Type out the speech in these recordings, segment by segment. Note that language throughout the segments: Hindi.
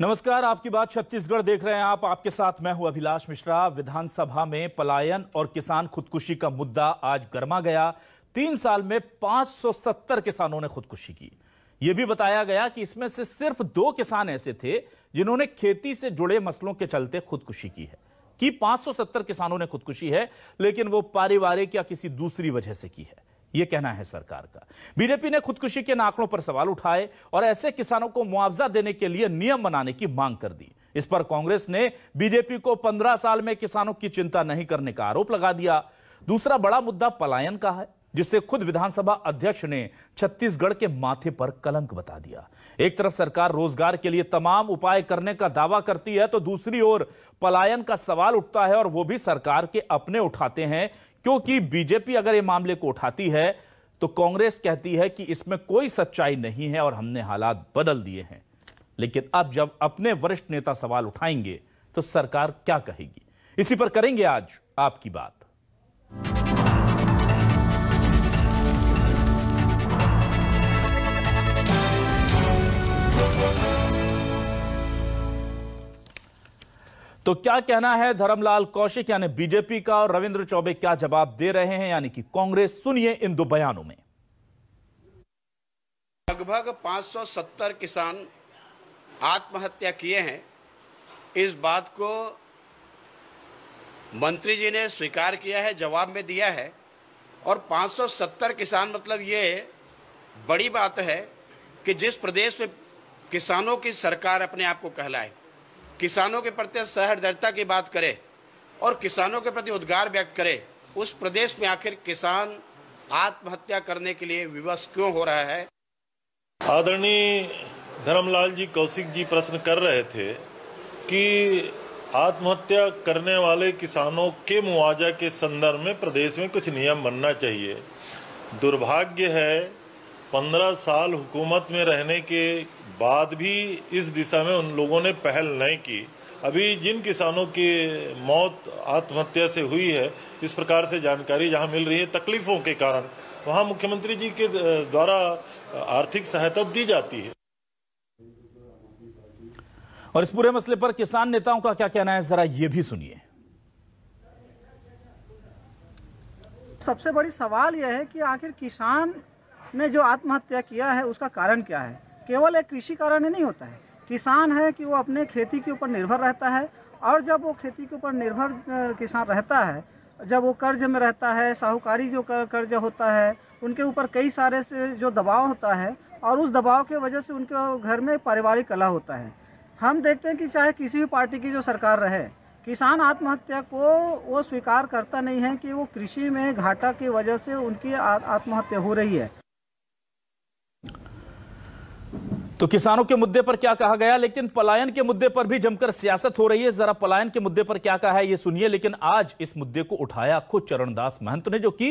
नमस्कार आपकी बात छत्तीसगढ़ देख रहे हैं आप आपके साथ मैं हूं अभिलाष मिश्रा विधानसभा में पलायन और किसान खुदकुशी का मुद्दा आज गर्मा गया तीन साल में 570 किसानों ने खुदकुशी की यह भी बताया गया कि इसमें से सिर्फ दो किसान ऐसे थे जिन्होंने खेती से जुड़े मसलों के चलते खुदकुशी की है कि पांच किसानों ने खुदकुशी है लेकिन वो पारिवारिक या किसी दूसरी वजह से की है यह कहना है सरकार का बीजेपी ने खुदकुशी के आंकड़ों पर सवाल उठाए और ऐसे किसानों को मुआवजा देने के लिए नियम बनाने की मांग कर दी इस पर कांग्रेस ने बीजेपी को पंद्रह साल में किसानों की चिंता नहीं करने का आरोप लगा दिया दूसरा बड़ा मुद्दा पलायन का है जिससे खुद विधानसभा अध्यक्ष ने छत्तीसगढ़ के माथे पर कलंक बता दिया एक तरफ सरकार रोजगार के लिए तमाम उपाय करने का दावा करती है तो दूसरी ओर पलायन का सवाल उठता है और वो भी सरकार के अपने उठाते हैं क्योंकि बीजेपी अगर ये मामले को उठाती है तो कांग्रेस कहती है कि इसमें कोई सच्चाई नहीं है और हमने हालात बदल दिए हैं लेकिन अब जब अपने वरिष्ठ नेता सवाल उठाएंगे तो सरकार क्या कहेगी इसी पर करेंगे आज आपकी बात तो क्या कहना है धर्मलाल कौशिक यानी बीजेपी का और रविंद्र चौबे क्या जवाब दे रहे हैं यानी कि कांग्रेस सुनिए इन दो बयानों में लगभग 570 किसान आत्महत्या किए हैं इस बात को मंत्री जी ने स्वीकार किया है जवाब में दिया है और 570 किसान मतलब ये बड़ी बात है कि जिस प्रदेश में किसानों की सरकार अपने आप को कहलाए किसानों के प्रति सहृदयता की बात करे और किसानों के प्रति उद्गार व्यक्त करे उस प्रदेश में आखिर किसान आत्महत्या करने के लिए विवश क्यों हो रहा है आदरणीय धर्मलाल जी कौशिक जी प्रश्न कर रहे थे कि आत्महत्या करने वाले किसानों के मुआवजा के संदर्भ में प्रदेश में कुछ नियम बनना चाहिए दुर्भाग्य है पंद्रह साल हुकूमत में रहने के बाद भी इस दिशा में उन लोगों ने पहल नहीं की अभी जिन किसानों की मौत आत्महत्या से हुई है इस प्रकार से जानकारी जहां मिल रही है तकलीफों के कारण वहां मुख्यमंत्री जी के द्वारा आर्थिक सहायता दी जाती है और इस पूरे मसले पर किसान नेताओं का क्या कहना है जरा ये भी सुनिए सबसे बड़ी सवाल यह है कि आखिर किसान ने जो आत्महत्या किया है उसका कारण क्या है केवल एक कृषि कारण ही नहीं होता है किसान है कि वो अपने खेती के ऊपर निर्भर रहता है और जब वो खेती के ऊपर निर्भर किसान रहता है जब वो कर्ज में रहता है साहूकारी जो कर, कर्ज होता है उनके ऊपर कई सारे से जो दबाव होता है और उस दबाव के वजह से उनके घर में पारिवारिक कला होता है हम देखते हैं कि चाहे किसी भी पार्टी की जो सरकार रहे किसान आत्महत्या को वो स्वीकार करता नहीं है कि वो कृषि में घाटा की वजह से उनकी आत्महत्या हो रही है तो किसानों के मुद्दे पर क्या कहा गया लेकिन पलायन के मुद्दे पर भी जमकर सियासत हो रही है जरा पलायन के मुद्दे पर क्या कहा है ये सुनिए लेकिन आज इस मुद्दे को उठाया खुद चरणदास महंत ने जो कि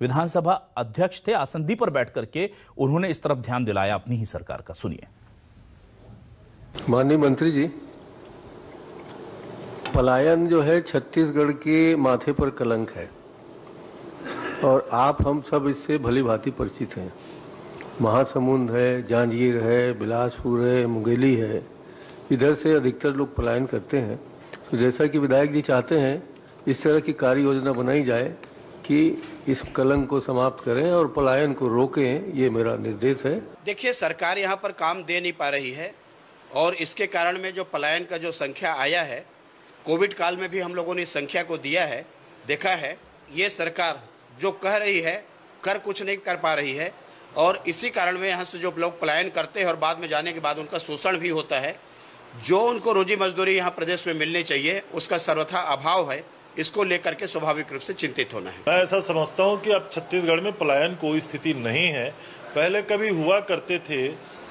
विधानसभा अध्यक्ष थे आसंदी पर बैठ करके उन्होंने इस तरफ ध्यान दिलाया अपनी ही सरकार का सुनिए माननीय मंत्री जी पलायन जो है छत्तीसगढ़ के माथे पर कलंक है और आप हम सब इससे भली भांति परिचित हैं महासमुंद है जांजगीर है बिलासपुर है मुंगेली है इधर से अधिकतर लोग पलायन करते हैं तो जैसा कि विधायक जी चाहते हैं इस तरह की कार्य योजना बनाई जाए कि इस कलंक को समाप्त करें और पलायन को रोकें ये मेरा निर्देश है देखिए सरकार यहाँ पर काम दे नहीं पा रही है और इसके कारण में जो पलायन का जो संख्या आया है कोविड काल में भी हम लोगों ने संख्या को दिया है देखा है ये सरकार जो कह रही है कर कुछ नहीं कर पा रही है और इसी कारण में यहाँ से जो लोग पलायन करते हैं और बाद में जाने के बाद उनका शोषण भी होता है जो उनको रोजी मजदूरी यहाँ प्रदेश में मिलनी चाहिए उसका सर्वथा अभाव है इसको लेकर के स्वाभाविक रूप से चिंतित होना है मैं ऐसा समझता हूँ कि अब छत्तीसगढ़ में पलायन कोई स्थिति नहीं है पहले कभी हुआ करते थे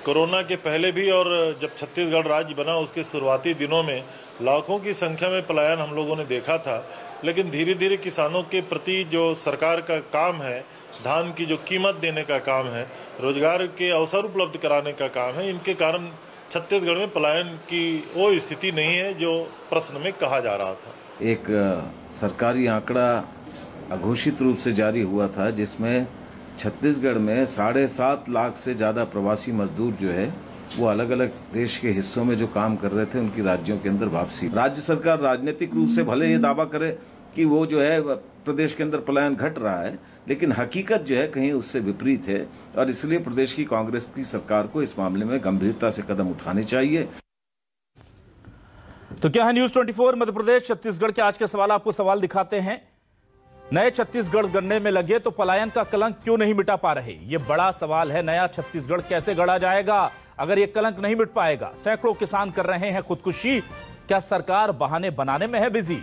कोरोना के पहले भी और जब छत्तीसगढ़ राज्य बना उसके शुरुआती दिनों में लाखों की संख्या में पलायन हम लोगों ने देखा था लेकिन धीरे धीरे किसानों के प्रति जो सरकार का काम है धान की जो कीमत देने का काम है रोजगार के अवसर उपलब्ध कराने का काम है इनके कारण छत्तीसगढ़ में पलायन की वो स्थिति नहीं है जो प्रश्न में कहा जा रहा था एक सरकारी आंकड़ा अघोषित रूप से जारी हुआ था जिसमें छत्तीसगढ़ में साढ़े सात लाख से ज़्यादा प्रवासी मजदूर जो है वो अलग अलग देश के हिस्सों में जो काम कर रहे थे उनकी राज्यों के अंदर वापसी राज्य सरकार राजनीतिक रूप से भले ये दावा करे कि वो जो है प्रदेश के अंदर पलायन घट रहा है लेकिन हकीकत जो है कहीं उससे विपरीत है और इसलिए प्रदेश की कांग्रेस की सरकार को इस मामले में गंभीरता से कदम उठाने चाहिए तो क्या है न्यूज 24 मध्य प्रदेश छत्तीसगढ़ के आज के सवाल आपको सवाल दिखाते हैं नए छत्तीसगढ़ गढ़ने में लगे तो पलायन का कलंक क्यों नहीं मिटा पा रहे ये बड़ा सवाल है नया छत्तीसगढ़ कैसे गढ़ा जाएगा अगर ये कलंक नहीं मिट पाएगा सैकड़ों किसान कर रहे हैं खुदकुशी क्या सरकार बहाने बनाने में है बिजी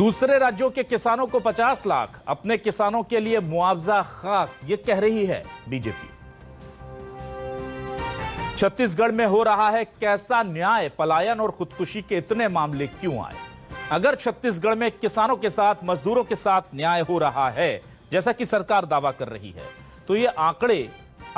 दूसरे राज्यों के किसानों को 50 लाख अपने किसानों के लिए मुआवजा खाक ये कह रही है बीजेपी छत्तीसगढ़ में हो रहा है कैसा न्याय पलायन और खुदकुशी के इतने मामले क्यों आए अगर छत्तीसगढ़ में किसानों के साथ मजदूरों के साथ न्याय हो रहा है जैसा कि सरकार दावा कर रही है तो ये आंकड़े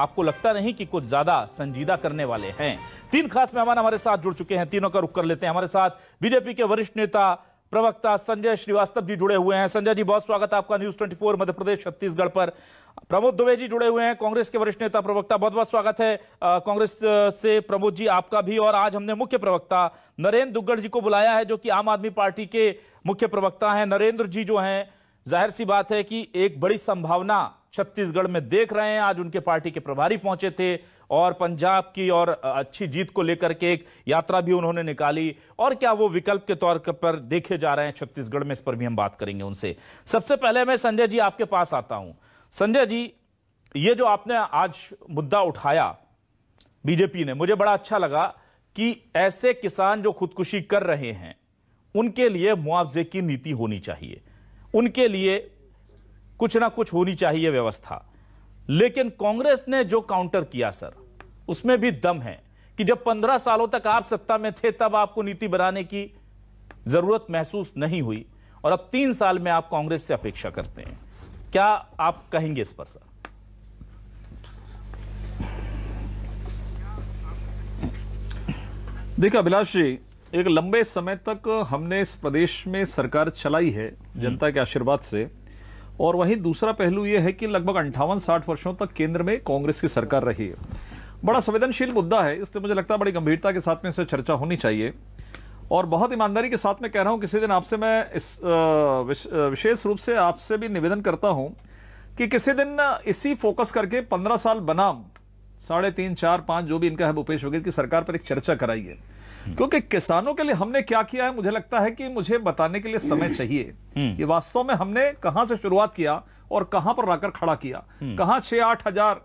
आपको लगता नहीं कि कुछ ज्यादा संजीदा करने वाले हैं तीन खास मेहमान हमारे साथ जुड़ चुके हैं तीनों का रुख कर लेते हैं हमारे साथ बीजेपी के वरिष्ठ नेता प्रवक्ता संजय श्रीवास्तव जी जुड़े हुए हैं संजय जी बहुत स्वागत आपका न्यूज 24 मध्य प्रदेश छत्तीसगढ़ पर प्रमोद दुबे जी जुड़े हुए हैं कांग्रेस के वरिष्ठ नेता प्रवक्ता बहुत बहुत स्वागत है कांग्रेस से प्रमोद जी आपका भी और आज हमने मुख्य प्रवक्ता नरेंद्र दुग्गड़ जी को बुलाया है जो कि आम आदमी पार्टी के मुख्य प्रवक्ता है नरेंद्र जी जो है जाहिर सी बात है कि एक बड़ी संभावना छत्तीसगढ़ में देख रहे हैं आज उनके पार्टी के प्रभारी पहुंचे थे और पंजाब की और अच्छी जीत को लेकर के एक यात्रा भी उन्होंने निकाली और क्या वो विकल्प के तौर पर देखे जा रहे हैं छत्तीसगढ़ में इस पर भी हम बात करेंगे उनसे सबसे पहले मैं संजय जी आपके पास आता हूं संजय जी ये जो आपने आज मुद्दा उठाया बीजेपी ने मुझे बड़ा अच्छा लगा कि ऐसे किसान जो खुदकुशी कर रहे हैं उनके लिए मुआवजे की नीति होनी चाहिए उनके लिए कुछ ना कुछ होनी चाहिए व्यवस्था लेकिन कांग्रेस ने जो काउंटर किया सर उसमें भी दम है कि जब पंद्रह सालों तक आप सत्ता में थे तब आपको नीति बनाने की जरूरत महसूस नहीं हुई और अब तीन साल में आप कांग्रेस से अपेक्षा करते हैं क्या आप कहेंगे इस पर सर देखिए अभिलाष जी एक लंबे समय तक हमने इस प्रदेश में सरकार चलाई है जनता के आशीर्वाद से और वहीं दूसरा पहलू यह है कि लगभग अंठावन साठ वर्षों तक केंद्र में कांग्रेस की सरकार रही है बड़ा संवेदनशील मुद्दा है इसलिए मुझे लगता है बड़ी गंभीरता के साथ में इससे चर्चा होनी चाहिए और बहुत ईमानदारी के साथ में कह रहा हूँ किसी दिन आपसे मैं इस विशेष रूप से आपसे भी निवेदन करता हूँ कि किसी दिन इसी फोकस करके पंद्रह साल बनाम साढ़े तीन चार पाँच जो भी इनका है भूपेश बघेल की सरकार पर एक चर्चा कराइए क्योंकि किसानों के लिए हमने क्या किया है मुझे लगता है कि मुझे बताने के लिए समय चाहिए हम्म। कि वास्तव में हमने कहां से शुरुआत किया और कहां पर लाकर खड़ा किया हम्म। कहां छह आठ हजार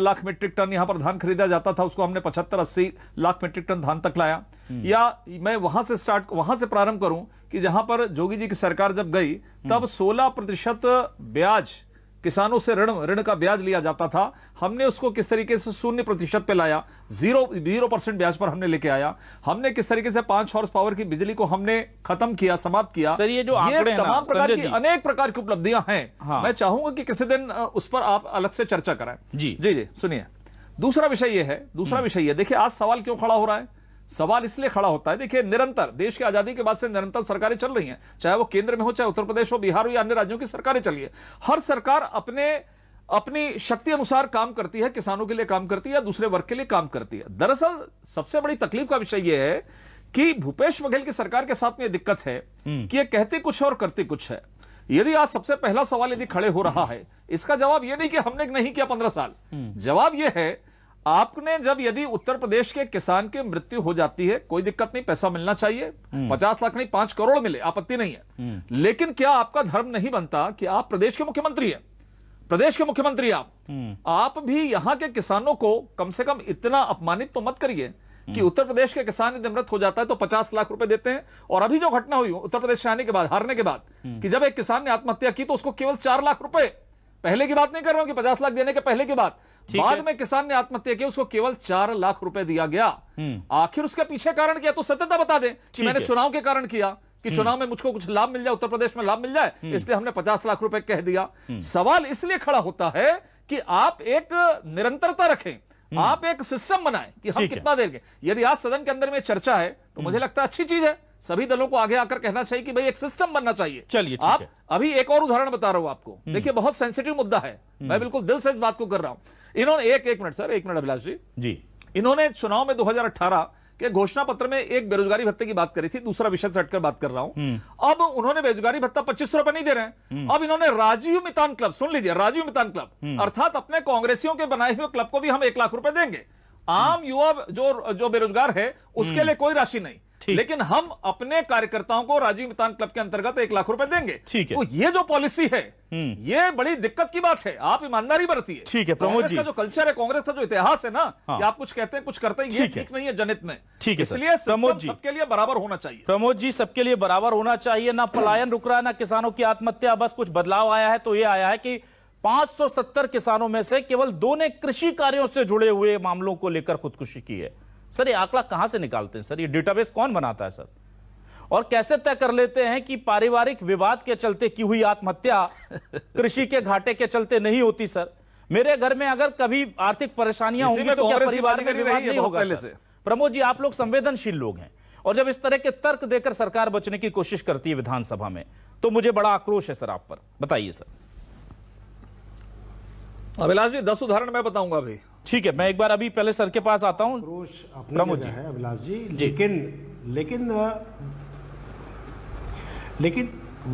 लाख मीट्रिक टन यहां पर धान खरीदा जाता था उसको हमने पचहत्तर अस्सी लाख मीट्रिक टन धान तक लाया हम्म। या मैं वहां से स्टार्ट वहां से प्रारंभ करूं कि जहां पर जोगी जी की सरकार जब गई तब सोलह प्रतिशत ब्याज किसानों से ऋण ऋण का ब्याज लिया जाता था हमने उसको किस तरीके से शून्य प्रतिशत पे लाया जीरो जीरो परसेंट ब्याज पर हमने लेके आया हमने किस तरीके से पांच हॉर्स पावर की बिजली को हमने खत्म किया समाप्त किया सर ये जो आंकड़े तमाम प्रकार की अनेक प्रकार की उपलब्धियां हैं हाँ। मैं चाहूंगा कि किसी दिन उस पर आप अलग से चर्चा कराएं जी जी जी सुनिए दूसरा विषय यह है दूसरा हम्म। विषय यह देखिए आज सवाल क्यों खड़ा हो रहा है सवाल इसलिए खड़ा होता है देखिए निरंतर देश की आजादी के बाद से निरंतर सरकारें चल रही हैं चाहे वो केंद्र में हो चाहे उत्तर प्रदेश हो बिहार हो या अन्य राज्यों की सरकारें चल रही है हर सरकार अपने अपनी शक्ति अनुसार काम करती है किसानों के लिए काम करती है या दूसरे वर्ग के लिए काम करती है दरअसल सबसे बड़ी तकलीफ का विषय यह है कि भूपेश बघेल की सरकार के साथ में दिक्कत है हम्म। कि ये कहते कुछ और करते कुछ है यदि आज सबसे पहला सवाल यदि खड़े हो रहा है इसका जवाब यह नहीं कि हमने नहीं किया पंद्रह साल हम्म। जवाब यह है आपने जब यदि उत्तर प्रदेश के किसान की मृत्यु हो जाती है कोई दिक्कत नहीं पैसा मिलना चाहिए हम्म। पचास लाख नहीं पांच करोड़ मिले आपत्ति नहीं है हम्म। लेकिन क्या आपका धर्म नहीं बनता कि आप प्रदेश के मुख्यमंत्री हैं प्रदेश के मुख्यमंत्री आप हम्म। आप भी यहां के किसानों को कम से कम इतना अपमानित तो मत करिए कि उत्तर प्रदेश के किसान यदि मृत हो जाता है तो पचास लाख रुपए देते हैं और अभी जो घटना हुई उत्तर प्रदेश से आने के बाद हारने के बाद कि जब एक किसान ने आत्महत्या की तो उसको केवल चार लाख रुपए पहले की बात नहीं कर रहा हूं कि पचास लाख देने के पहले की बात बाद में किसान ने आत्महत्या की उसको केवल चार लाख रुपए दिया गया हम्म। आखिर उसके पीछे कारण किया तो सत्यता बता दें कि मैंने चुनाव के कारण किया कि हम्म। चुनाव में मुझको कुछ लाभ मिल जाए उत्तर प्रदेश में लाभ मिल जाए हम्म। इसलिए हमने पचास लाख रुपए कह दिया सवाल इसलिए खड़ा होता है कि आप एक निरंतरता रखें आप एक सिस्टम बनाएं कि हम कितना देर के यदि आज सदन के अंदर में चर्चा है तो मुझे लगता है अच्छी चीज है सभी दलों को आगे आकर कहना चाहिए कि भाई एक सिस्टम बनना चाहिए चलिए आप अभी एक और उदाहरण बता रहा हूं आपको हम्म। देखिए बहुत सेंसिटिव मुद्दा है हम्म। मैं बिल्कुल दिल से इस बात को कर रहा हूं इन्होंने एक एक मिनट सर एक मिनट अभिलाष जी जी इन्होंने चुनाव में 2018 के घोषणा पत्र में एक बेरोजगारी भत्ते की बात करी थी दूसरा विषय से हटकर बात कर रहा हूं हम्म। अब उन्होंने बेरोजगारी भत्ता पच्चीस सौ रुपए नहीं दे रहे हैं अब इन्होंने राजीव मितान क्लब सुन लीजिए राजीव मितान क्लब अर्थात अपने कांग्रेसियों के बनाए हुए क्लब को भी हम एक लाख रुपए देंगे आम युवा जो जो बेरोजगार है उसके लिए कोई राशि नहीं लेकिन हम अपने कार्यकर्ताओं को राजीव मितान क्लब के अंतर्गत एक लाख रुपए देंगे ठीक है तो ये जो पॉलिसी है हम्म। ये बड़ी दिक्कत की बात है आप ईमानदारी बरती है ठीक है प्रमोद जी का जो कल्चर है कांग्रेस का जो इतिहास है ना हाँ। आप कुछ कहते हैं कुछ करते हैं ये ठीक नहीं है जनित में ठीक है इसलिए प्रमोद जी सबके लिए बराबर होना चाहिए प्रमोद जी सबके लिए बराबर होना चाहिए ना पलायन रुक रहा है ना किसानों की आत्महत्या बस कुछ बदलाव आया है तो ये आया है कि 570 किसानों में से केवल दो ने कृषि कार्यों से जुड़े हुए मामलों को लेकर खुदकुशी की है सर ये आंकड़ा कहां से निकालते हैं सर ये डेटाबेस कौन बनाता है सर और कैसे तय कर लेते हैं कि पारिवारिक विवाद के चलते की हुई आत्महत्या कृषि के घाटे के चलते नहीं होती सर मेरे घर में अगर कभी आर्थिक परेशानियां होंगी तो क्या परिवार में विवाद नहीं होगा प्रमोद जी आप लोग संवेदनशील लोग हैं और जब इस तरह के तर्क देकर सरकार बचने की कोशिश करती है विधानसभा में तो मुझे बड़ा आक्रोश है सर आप पर बताइए सर अभिलाष जी दस उदाहरण मैं बताऊंगा अभी ठीक है मैं एक बार अभी पहले सर के पास आता हूँ प्रमोद जी है अभिलाष जी, जी लेकिन लेकिन लेकिन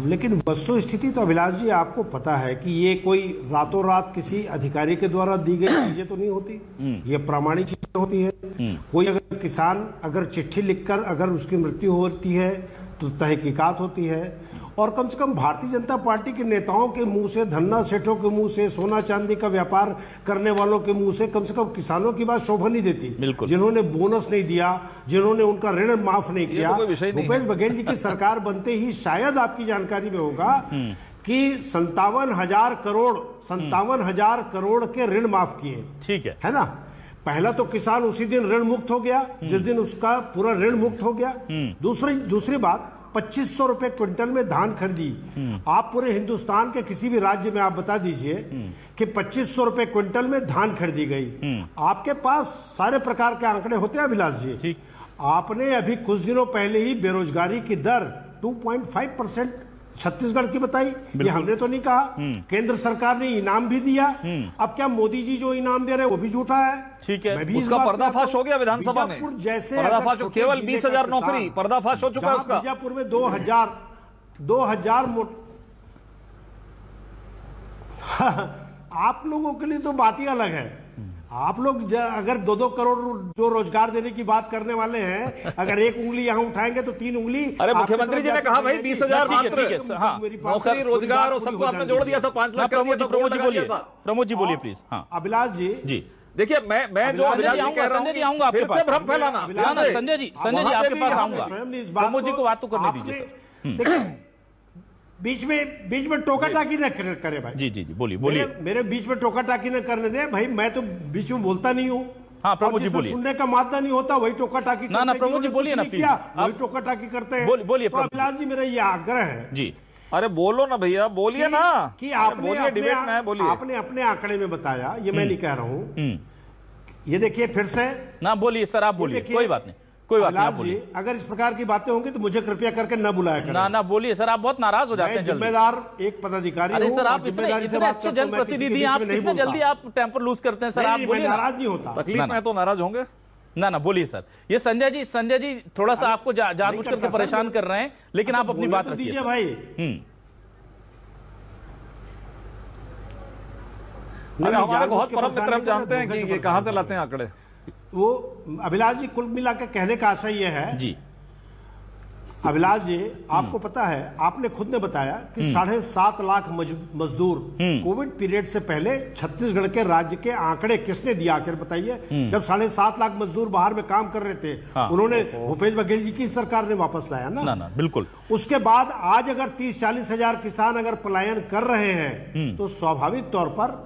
लेकिन वस्तु स्थिति तो अभिलाष जी आपको पता है कि ये कोई रातों रात किसी अधिकारी के द्वारा दी गई चीजें तो नहीं होती हम्म। ये प्रामाणिक चीजें होती है हम्म। कोई अगर किसान अगर चिट्ठी लिखकर अगर उसकी मृत्यु होती है तो तहकीकात होती है और कम से कम भारतीय जनता पार्टी के नेताओं के मुंह से धन्ना सेठों के मुंह से सोना चांदी का व्यापार करने वालों के मुंह से कम से कम किसानों की बात शोभा नहीं देती जिन्होंने बोनस नहीं दिया जिन्होंने उनका ऋण माफ नहीं तो किया भूपेश बघेल जी की सरकार बनते ही शायद आपकी जानकारी में होगा कि संतावन हजार करोड़ संतावन हजार करोड़ के ऋण माफ किए ठीक है है ना पहला तो किसान उसी दिन ऋण मुक्त हो गया जिस दिन उसका पूरा ऋण मुक्त हो गया हम्म। दूसरी दूसरी बात पच्चीस सौ रुपए क्विंटल में धान खरीदी हम्म। आप पूरे हिंदुस्तान के किसी भी राज्य में आप बता दीजिए हम्म। कि पच्चीस सौ रुपए क्विंटल में धान खरीदी गई हम्म। आपके पास सारे प्रकार के आंकड़े होते हैं अभिलाष जी आपने अभी कुछ दिनों पहले ही बेरोजगारी की दर 2.5 परसेंट छत्तीसगढ़ की बताई ये हमने तो नहीं कहा हम्म। केंद्र सरकार ने इनाम भी दिया हम्म। अब क्या मोदी जी जो इनाम दे रहे हैं वो भी झूठा है ठीक है मैं भी उसका पर्दाफाश हो गया विधानसभा में जैसे पर्दाफाश केवल बीस हजार नौकरी पर्दाफाश हो चुका है बीजापुर में दो हजार दो हजार आप लोगों के लिए तो बात ही अलग है आप लोग अगर दो दो करोड़ जो रोजगार देने की बात करने वाले हैं अगर एक उंगली यहाँ उठाएंगे तो तीन उंगली अरे मुख्यमंत्री जी ने कहा भाई बीस हजार हाँ, नौकरी रोजगार और सबको आपने जोड़ दिया था पांच लाख हाँ, तो प्रमोद जी बोलिए प्रमोद जी बोलिए प्लीज हाँ, अभिलाष जी जी देखिए मैं मैं जो संजय जी आऊंगा आपके पास भ्रम फैलाना संजय जी संजय जी आपके पास आऊंगा प्रमोद जी को बात तो करने दीजिए सर हम्म। बीच में बीच में टोका टाकी न करे भाई जी जी जी बोलिए बोलिए मेरे, मेरे बीच में टोका टाकी न करने दे भाई मैं तो बीच में बोलता नहीं हूँ हाँ प्रभु जी बोलिए सुनने का मादा नहीं होता वही टोका टाकी ना ना प्रभु जी बोलिए ना प्लीज वही टोका टाकी करते हैं बोलिए तो अभिलाष जी मेरा ये आग्रह है जी अरे बोलो ना भैया बोलिए ना कि आपने डिबेट में बोलिए आपने अपने आंकड़े में बताया ये मैं हम्म। नहीं कह रहा हूँ हम्म। ये देखिए फिर से ना बोलिए सर आप बोलिए कोई बात नहीं कोई बात नहीं अगर इस प्रकार की बातें होंगी तो मुझे कृपया करके न बुलाया करें ना ना बोलिए सर आप बहुत नाराज हो जाते हैं जिम्मेदार एक पदाधिकारी अरे सर आप इतने इतने अच्छे जनप्रतिनिधि आप इतने जल्दी आप टेम्पर लूज करते हैं सर आप बोलिए नाराज नहीं होता तकलीफ में तो नाराज होंगे ना ना बोलिए सर ये संजय जी संजय जी थोड़ा सा आपको जानबूझ करके परेशान कर रहे हैं लेकिन अच्छा, आप अपनी बात तो रखिए भाई हम्म। हमारा बहुत परम मित्र हम जानते हैं कि ये तो कहां से लाते हैं आंकड़े वो अभिलाष जी कुल मिला के कहने का आशा यह है जी अभिलाष जी आपको हम्म। पता है आपने खुद ने बताया कि हम्म। साढ़े सात लाख मजदूर हम्म। कोविड पीरियड से पहले छत्तीसगढ़ के राज्य के आंकड़े किसने दिया आखिर बताइए जब साढ़े सात लाख मजदूर बाहर में काम कर रहे थे हाँ, उन्होंने भूपेश बघेल जी की सरकार ने वापस लाया ना ना, ना बिल्कुल उसके बाद आज अगर तीस चालीस हजार किसान अगर पलायन कर रहे हैं तो स्वाभाविक तौर पर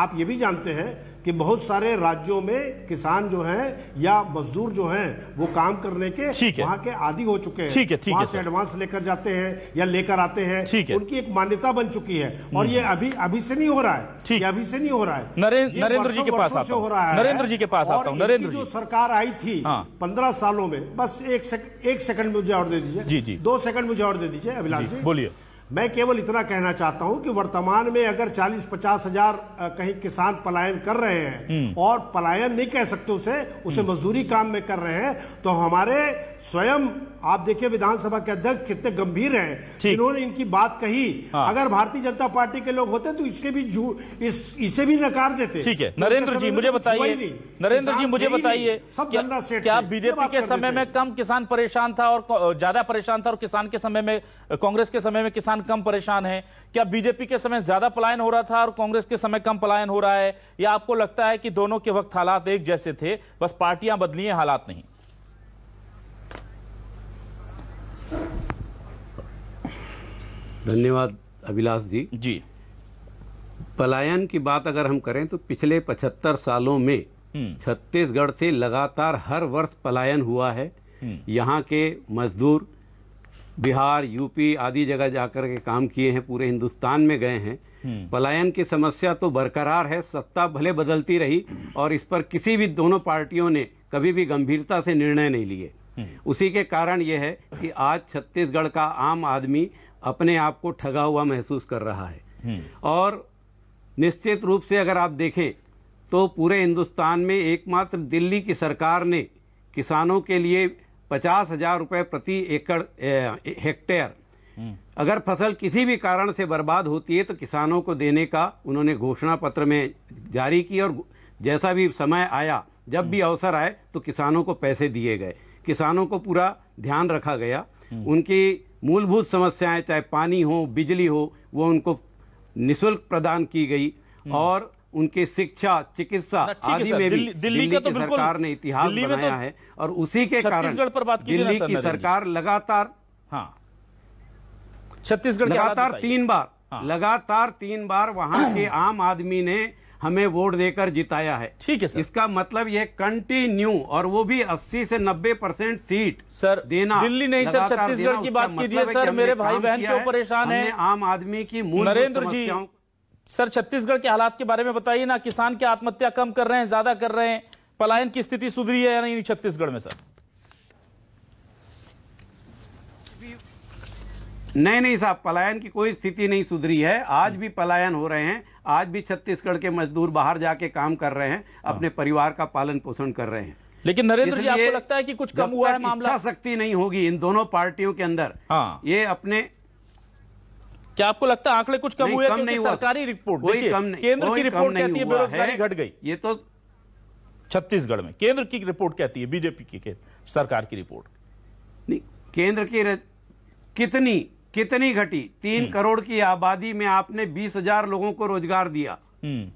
आप ये भी जानते हैं कि बहुत सारे राज्यों में किसान जो हैं या मजदूर जो हैं वो काम करने के वहां के आदि हो चुके हैं ठीक है ठीक है एडवांस लेकर जाते हैं या लेकर आते हैं ठीक है उनकी एक मान्यता बन चुकी है और ये हम्म। अभी अभी से नहीं हो रहा है ठीक अभी से नहीं हो रहा है नरेंद्र जी के पास हो रहा है नरेंद्र जी के पास आता हूँ नरेंद्र जो सरकार आई थी हाँ। पंद्रह सालों में बस एक सेकंड मुझे और दे दीजिए दो सेकंड मुझे और दे दीजिए अभिलाष जी बोलिए मैं केवल इतना कहना चाहता हूं कि वर्तमान में अगर 40-50 हजार कहीं किसान पलायन कर रहे हैं हम्म। और पलायन नहीं कह सकते उसे उसे हम्म। मजदूरी काम में कर रहे हैं तो हमारे स्वयं आप देखिए विधानसभा के अध्यक्ष कितने गंभीर हैं इन्होंने इनकी बात कही हाँ। अगर भारतीय जनता पार्टी के लोग होते तो इसके भी इस, इसे भी नकार देते ठीक है नरेंद्र जी मुझे बताइए नरेंद्र जी मुझे बताइए क्या बीजेपी के समय में कम किसान परेशान था और ज्यादा परेशान था और किसान के समय में कांग्रेस के समय में किसान कम परेशान है क्या बीजेपी के समय ज्यादा पलायन हो रहा था और कांग्रेस के समय कम पलायन हो रहा है या आपको लगता है कि दोनों के वक्त हालात एक जैसे थे बस पार्टियां बदली हैं हालात नहीं धन्यवाद अभिलाष जी जी पलायन की बात अगर हम करें तो पिछले पचहत्तर सालों में हम्म। छत्तीसगढ़ से लगातार हर वर्ष पलायन हुआ है हम्म। यहाँ के मजदूर बिहार यूपी आदि जगह जाकर के काम किए हैं पूरे हिंदुस्तान में गए हैं हम्म। पलायन की समस्या तो बरकरार है सत्ता भले बदलती रही और इस पर किसी भी दोनों पार्टियों ने कभी भी गंभीरता से निर्णय नहीं लिए उसी के कारण यह है कि आज छत्तीसगढ़ का आम आदमी अपने आप को ठगा हुआ महसूस कर रहा है हम्म। और निश्चित रूप से अगर आप देखें तो पूरे हिंदुस्तान में एकमात्र दिल्ली की सरकार ने किसानों के लिए पचास हजार रुपये प्रति एकड़ ए, हेक्टेयर हम्म। अगर फसल किसी भी कारण से बर्बाद होती है तो किसानों को देने का उन्होंने घोषणा पत्र में जारी की और जैसा भी समय आया जब भी हम्म। अवसर आए तो किसानों को पैसे दिए गए किसानों को पूरा ध्यान रखा गया उनकी मूलभूत समस्याएं चाहे पानी हो बिजली हो वो उनको निशुल्क प्रदान की गई हम्म। और उनके शिक्षा चिकित्सा आदि में भी दिल्ली, दिल्ली, दिल्ली तो की सरकार ने इतिहास तो बनाया तो है और उसी के कारण पर बात की दिल्ली की सरकार लगातार हाँ। छत्तीसगढ़ लगातार तीन बार हाँ। लगातार तीन बार वहां के आम आदमी ने हमें वोट देकर जिताया है ठीक है सर। इसका मतलब यह कंटिन्यू और वो भी 80 से 90 परसेंट सीट सर देना दिल्ली नहीं सर छत्तीसगढ़ की बात कीजिए मतलब सर मेरे भाई बहन क्यों परेशान है आम आदमी की मूल नरेंद्र जी सर छत्तीसगढ़ के हालात के बारे में बताइए ना किसान की आत्महत्या कम कर रहे हैं ज्यादा कर रहे हैं पलायन की स्थिति सुधरी है या नहीं छत्तीसगढ़ में सर नहीं नहीं साहब पलायन की कोई स्थिति नहीं सुधरी है आज भी पलायन हो रहे हैं आज भी छत्तीसगढ़ के मजदूर बाहर जाके काम कर रहे हैं हाँ। अपने परिवार का पालन पोषण कर रहे हैं लेकिन नरेंद्र जी आपको लगता है कि कुछ कम हुआ है मामला शक्ति नहीं होगी इन दोनों पार्टियों के अंदर हाँ। ये अपने क्या आपको लगता है आंकड़े कुछ कम हुए कम नहीं सरकारी रिपोर्ट नहीं केंद्र की रिपोर्ट कहती है बेरोजगारी घट गई ये तो छत्तीसगढ़ में केंद्र की रिपोर्ट कहती है बीजेपी की सरकार की रिपोर्ट नहीं केंद्र की कितनी कितनी घटी तीन हम्म। करोड़ की आबादी में आपने बीस हजार लोगों को रोजगार दिया हम्म।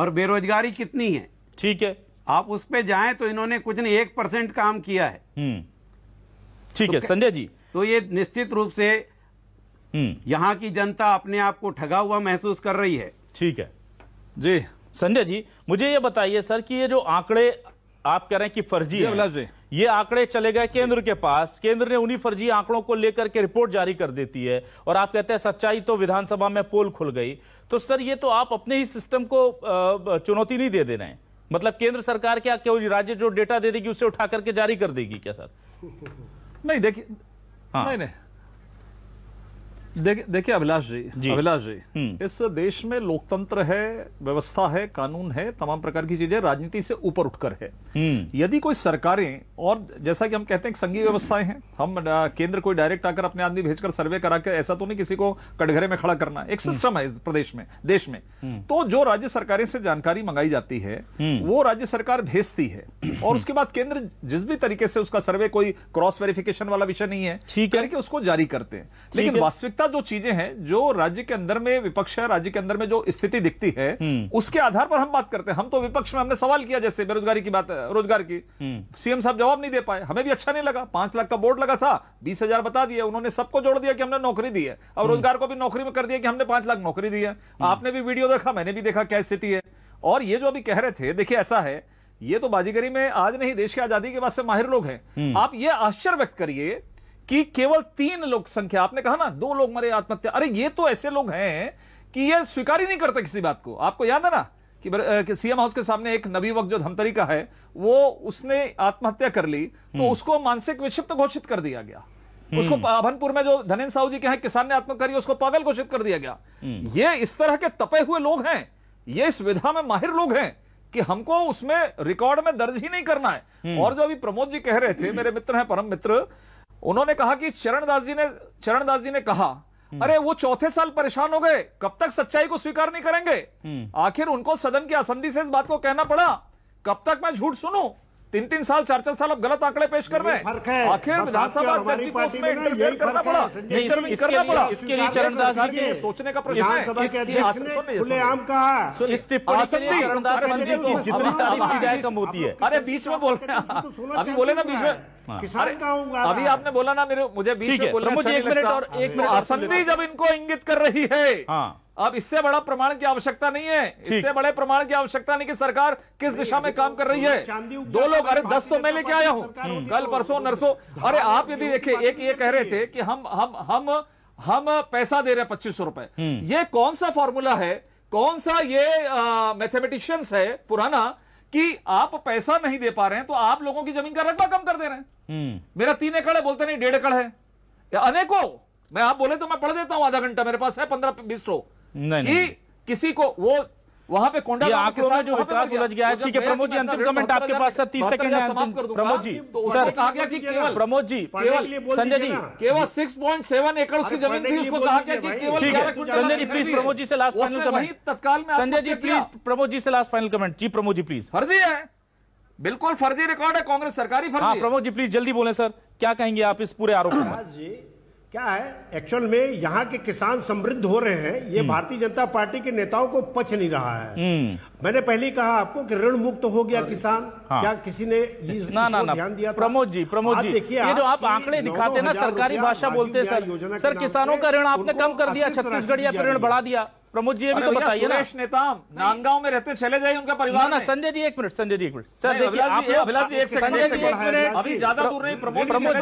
और बेरोजगारी कितनी है ठीक है आप उस पर जाए तो इन्होंने कुछ नहीं एक परसेंट काम किया है हम्म। ठीक तो है संजय जी तो ये निश्चित रूप से यहाँ की जनता अपने आप को ठगा हुआ महसूस कर रही है ठीक है जी संजय जी मुझे ये बताइए सर कि ये जो आंकड़े आप कह रहे हैं कि फर्जी है ये आंकड़े चले गए केंद्र के पास केंद्र ने उन्हीं फर्जी आंकड़ों को लेकर के रिपोर्ट जारी कर देती है और आप कहते हैं सच्चाई तो विधानसभा में पोल खुल गई तो सर ये तो आप अपने ही सिस्टम को चुनौती नहीं दे दे रहे हैं मतलब केंद्र सरकार क्या क्यों राज्य जो डेटा दे देगी उसे उठा करके जारी कर देगी क्या सर नहीं देखिए हाँ नहीं नहीं देखिए अभिलाष जी, जी अभिलाष जी हम्म। इस देश में लोकतंत्र है व्यवस्था है कानून है तमाम प्रकार की चीजें राजनीति से ऊपर उठकर है हम्म। यदि कोई सरकारें और जैसा कि हम कहते हैं संघीय व्यवस्थाएं हैं हम केंद्र कोई डायरेक्ट आकर अपने आदमी भेजकर सर्वे करा के ऐसा तो नहीं किसी को कटघरे में खड़ा करना एक सिस्टम हम्म। है इस प्रदेश में देश में तो जो राज्य सरकारें से जानकारी मंगाई जाती है वो राज्य सरकार भेजती है और उसके बाद केंद्र जिस भी तरीके से उसका सर्वे कोई क्रॉस वेरिफिकेशन वाला विषय नहीं है करके उसको जारी करते हैं लेकिन वास्तविकता ज्यादा जो चीजें हैं जो राज्य के अंदर में विपक्ष है राज्य के अंदर में जो स्थिति दिखती है हम्म। उसके आधार पर हम बात करते हैं हम तो विपक्ष में हमने सवाल किया जैसे बेरोजगारी की बात है रोजगार की हम्म। सीएम साहब जवाब नहीं दे पाए हमें भी अच्छा नहीं लगा पांच लाख का बोर्ड लगा था बीस हजार बता दिया उन्होंने सबको जोड़ दिया कि हमने नौकरी दी है अब हम्म। रोजगार को भी नौकरी में कर दिया कि हमने पांच लाख नौकरी दी है आपने भी वीडियो देखा मैंने भी देखा क्या स्थिति है और ये जो अभी कह रहे थे देखिए ऐसा है ये तो बाजीगरी में आज नहीं देश की आजादी के बाद से माहिर लोग हैं आप ये आश्चर्य व्यक्त करिए कि केवल तीन लोग संख्या आपने कहा ना दो लोग मरे आत्महत्या अरे ये तो ऐसे लोग हैं कि ये स्वीकार ही नहीं करते किसी बात को आपको याद है ना कि, कि सीएम हाउस के सामने एक नबी वक्त जो धमतरी का है वो उसने आत्महत्या कर ली तो हम्म। उसको मानसिक विक्षिप्त घोषित कर दिया गया हम्म। उसको अभनपुर में जो धनेन्द्र साहू जी के हैं किसान ने आत्महत्या करी उसको पागल घोषित कर दिया गया हम्म। ये इस तरह के तपे हुए लोग हैं ये इस विधा में माहिर लोग हैं कि हमको उसमें रिकॉर्ड में दर्ज ही नहीं करना है और जो अभी प्रमोद जी कह रहे थे मेरे मित्र हैं परम मित्र उन्होंने कहा कि चरणदास जी ने चरणदास जी ने कहा हम्म। अरे वो चौथे साल परेशान हो गए कब तक सच्चाई को स्वीकार नहीं करेंगे हम्म। आखिर उनको सदन की असंधि से इस बात को कहना पड़ा कब तक मैं झूठ सुनू तीन तीन साल चार चार साल अब गलत आंकड़े पेश कर रहे हैं आखिर विधानसभा अध्यक्ष करना पड़ा करना इसके लिए चरणदास सोचने का प्रश्न जितनी तारीफ की जाए कम तो होती है अरे बीच में बोल रहे तो अभी बोले ना बीच में किसान का अभी आपने बोला ना मेरे मुझे बीच में बोल तो अच्छा मुझे एक मिनट और एक मिनट आसंदी जब इनको इंगित कर रही है हाँ। अब इससे बड़ा प्रमाण की आवश्यकता नहीं है इससे बड़े प्रमाण की आवश्यकता नहीं कि सरकार किस दिशा में काम कर रही है दो लोग अरे दस तो मैं लेके आया हूं कल तो परसों नरसों अरे आप यदि देखे एक ये कह रहे थे कि हम हम हम हम पैसा दे रहे हैं पच्चीस सौ रुपए हम्म। ये कौन सा फॉर्मूला है कौन सा ये मैथमेटिशियंस है पुराना कि आप पैसा नहीं दे पा रहे हैं तो आप लोगों की जमीन का रकबा कम कर दे रहे हैं हम्म। मेरा तीन एकड़ है बोलते नहीं डेढ़ एकड़ है अनेकों मैं आप बोले तो मैं पढ़ देता हूं आधा घंटा मेरे पास है पंद्रह बीस ठो नहीं, कि नहीं। किसी को वो वहां पे कोंडा आंकड़ों में जो विकास उलझ गया है ठीक है प्रमोद जी अंतिम कमेंट आपके पास सर तीस सेकंड है अंतिम प्रमोद जी सर कहा गया कि केवल प्रमोद जी केवल संजय जी केवल सेवन एकड़ उसकी जमीन थी उसको कहा गया कि केवल ठीक है संजय जी प्लीज प्रमोद जी से लास्ट फाइनल कमेंट तत्काल में संजय जी प्लीज प्रमोद जी से लास्ट फाइनल कमेंट जी प्रमोद जी प्लीज फर्जी है बिल्कुल फर्जी रिकॉर्ड है कांग्रेस सरकारी फर्जी हाँ, प्रमोद जी प्लीज जल्दी बोले सर क्या कहेंगे आप इस पूरे आरोप में जी क्या है एक्चुअल में यहाँ के किसान समृद्ध हो रहे हैं ये हम्म। भारतीय जनता पार्टी के नेताओं को पच नहीं रहा है हम्म। मैंने पहले कहा आपको कि ऋण मुक्त हो गया किसान हाँ। क्या किसी ने ना ना ना ध्यान दिया प्रमोद जी प्रमोद जी देखिए ये जो आप आंकड़े दिखाते ना सरकारी भाषा बोलते हैं सर सर किसानों का ऋण आपने कम कर दिया छत्तीसगढ़ या ऋण बढ़ा दिया प्रमोद जी तो अभी तो बताइए ना नेताम नांदगांव में रहते चले जाए उनका परिवार ना संजय जी एक मिनट संजय जी एक मिनट सर देखिए आप अभिलाष जी एक एक अभी ज्यादा दूर नहीं प्रमोद प्रमोद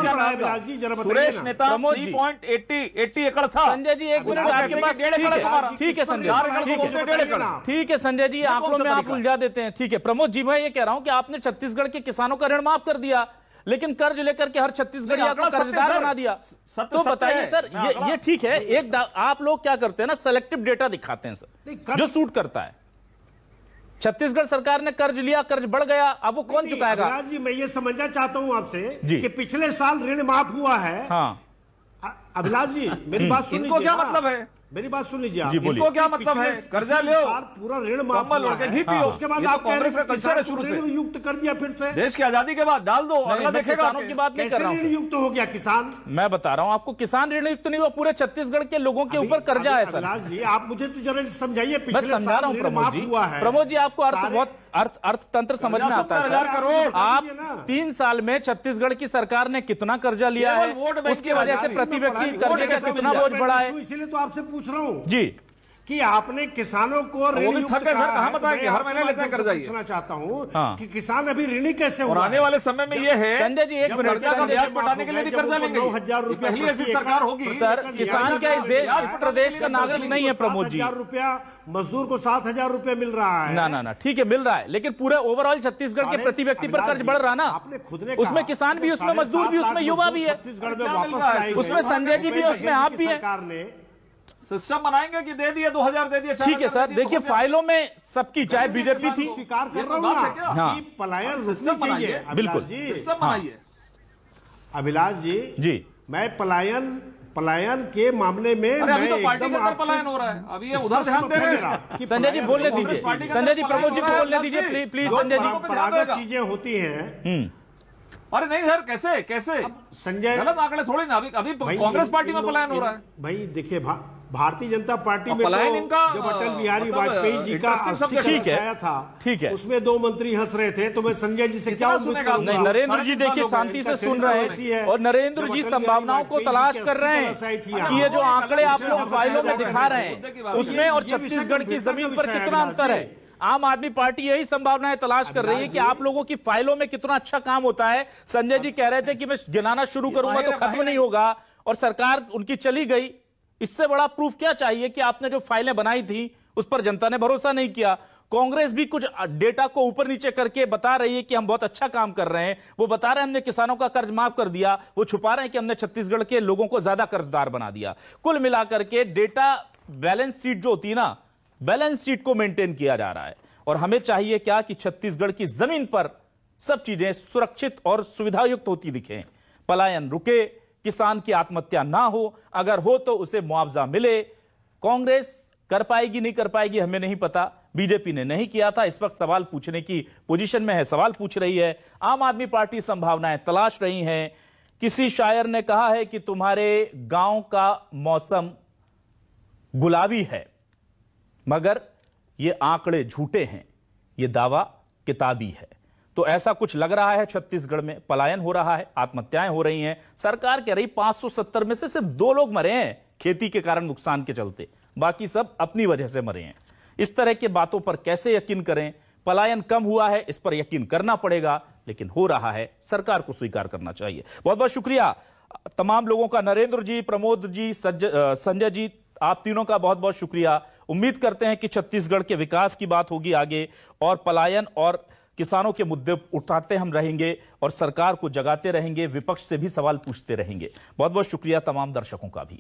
जी सुरेश नेताम 3.80 80 एकड़ था संजय जी एक मिनट आपके पास डेढ़ एकड़ ठीक है संजय ठीक है तो ठीक है संजय जी आंकड़ों में आप उलझा देते हैं ठीक है प्रमोद जी मैं ये कह रहा हूँ कि आपने छत्तीसगढ़ के किसानों का ऋण माफ कर दिया लेकिन कर्ज लेकर के हर छत्तीसगढ़िया को कर्जदार बना दिया तो बताइए सर ये ये ठीक है एक आप लोग क्या करते हैं ना सेलेक्टिव डेटा दिखाते हैं सर जो सूट करता है छत्तीसगढ़ सरकार ने कर्ज लिया कर्ज बढ़ गया अब वो कौन चुकाएगा जी मैं ये समझना चाहता हूँ आपसे कि पिछले साल ऋण माफ हुआ है हाँ अभिलाष जी मेरी बात इनको क्या मतलब है मेरी बात सुन लीजिए जी बोलिए क्या मतलब है कर्जा लो पूरा ऋण माफ पियो हाँ। उसके बाद तो आप कह रहे हैं शुरू से युक्त कर दिया फिर से देश की आजादी के बाद डाल दो अगला देखेगा की बात नहीं कर रहा ऋण युक्त हो गया किसान मैं बता रहा हूँ आपको किसान ऋण युक्त नहीं हुआ पूरे छत्तीसगढ़ के लोगों के ऊपर कर्जा है सर जी आप मुझे तो जरा समझाइए मैं समझा रहा हूँ प्रमोद जी प्रमोद जी आपको अर्थ बहुत अर्थ अर्थतंत्र में आता है आप तीन साल में छत्तीसगढ़ की सरकार ने कितना कर्जा लिया है उसकी वजह से प्रति व्यक्ति कर्जे का कितना बोझ बढ़ा है तो इसीलिए तो आपसे पूछ रहा हूँ जी कि आपने किसानों को ऋण कहा बताएंगे हर महीने लेते हैं कर्जा पूछना चाहता हूँ हाँ। कि किसान अभी ऋणी कैसे हो आने वाले समय में ये है संजय जी एक कर्जा बढ़ाने के लिए भी कर्जा लेंगे दो हजार रूपए ऐसी सरकार होगी सर किसान क्या इस देश इस प्रदेश का नागरिक नहीं है प्रमोद जी रुपया मजदूर को सात हजार रूपए मिल रहा है ना ना ना ठीक है मिल रहा है लेकिन पूरा ओवरऑल छत्तीसगढ़ के प्रति व्यक्ति पर कर्ज बढ़ रहा ना आपने खुद ने उसमें किसान भी उसमें मजदूर भी उसमें युवा भी है उसमें संजय जी भी उसमें आप भी है सिस्टम बनाएंगे कि दे दिए 2000 दे दिए ठीक है सर देखिए फाइलों में सबकी तो चाहे बीजेपी थी स्वीकार कर रहा हूँ हाँ। पलायन हाँ, सिस्टम चाहिए बिल्कुल सिस्टम बनाइए अभिलाष जी जी मैं पलायन पलायन के मामले में मैं तो एकदम पलायन हो रहा है अभी ये उधर ध्यान दे रहे हैं संजय जी बोलने दीजिए संजय जी प्रमोद जी को बोलने दीजिए प्लीज संजय जी तो परागत चीजें होती हैं हम्म। अरे नहीं सर कैसे कैसे संजय गलत आंकड़े थोड़े ना अभी अभी कांग्रेस पार्टी में पलायन हो रहा है भाई देखिए भारतीय जनता पार्टी में तो जब अटल हाँ, बिहारी मतलब, वाजपेयी जी का ठीक है था ठीक है उसमें दो मंत्री हंस रहे थे तो मैं संजय जी से क्या नहीं नरेंद्र जी देखिए शांति से सुन रहे हैं और नरेंद्र जी संभावनाओं को तलाश कर रहे हैं कि ये जो हाँ, आंकड़े आप लोग फाइलों में दिखा रहे हैं उसमें और छत्तीसगढ़ की जमीन पर कितना अंतर है आम आदमी पार्टी यही संभावनाएं तलाश कर रही है कि आप लोगों की फाइलों में कितना अच्छा काम होता है संजय जी कह रहे थे कि मैं गिनाना शुरू करूंगा तो खत्म नहीं होगा और सरकार उनकी चली गई इससे बड़ा प्रूफ क्या चाहिए कि आपने जो फाइलें बनाई थी उस पर जनता ने भरोसा नहीं किया कांग्रेस भी कुछ डेटा को ऊपर नीचे करके बता रही है कि हम बहुत अच्छा काम कर रहे हैं वो बता रहे हैं हमने किसानों का कर्ज माफ कर दिया वो छुपा रहे हैं कि हमने छत्तीसगढ़ के लोगों को ज्यादा कर्जदार बना दिया कुल मिलाकर के डेटा बैलेंस शीट जो होती है ना बैलेंस शीट को मेंटेन किया जा रहा है और हमें चाहिए क्या कि छत्तीसगढ़ की जमीन पर सब चीजें सुरक्षित और सुविधायुक्त होती दिखें पलायन रुके किसान की आत्महत्या ना हो अगर हो तो उसे मुआवजा मिले कांग्रेस कर पाएगी नहीं कर पाएगी हमें नहीं पता बीजेपी ने नहीं किया था इस वक्त सवाल पूछने की पोजीशन में है सवाल पूछ रही है आम आदमी पार्टी संभावनाएं तलाश रही हैं किसी शायर ने कहा है कि तुम्हारे गांव का मौसम गुलाबी है मगर ये आंकड़े झूठे हैं ये दावा किताबी है तो ऐसा कुछ लग रहा है छत्तीसगढ़ में पलायन हो रहा है आत्महत्याएं हो रही हैं सरकार कह रही 570 में से सिर्फ दो लोग मरे हैं खेती के कारण नुकसान के चलते बाकी सब अपनी वजह से मरे हैं इस तरह के बातों पर कैसे यकीन करें पलायन कम हुआ है इस पर यकीन करना पड़ेगा लेकिन हो रहा है सरकार को स्वीकार करना चाहिए बहुत बहुत शुक्रिया तमाम लोगों का नरेंद्र जी प्रमोद जी संजय जी आप तीनों का बहुत बहुत शुक्रिया उम्मीद करते हैं कि छत्तीसगढ़ के विकास की बात होगी आगे और पलायन और किसानों के मुद्दे उठाते हम रहेंगे और सरकार को जगाते रहेंगे विपक्ष से भी सवाल पूछते रहेंगे बहुत बहुत शुक्रिया तमाम दर्शकों का भी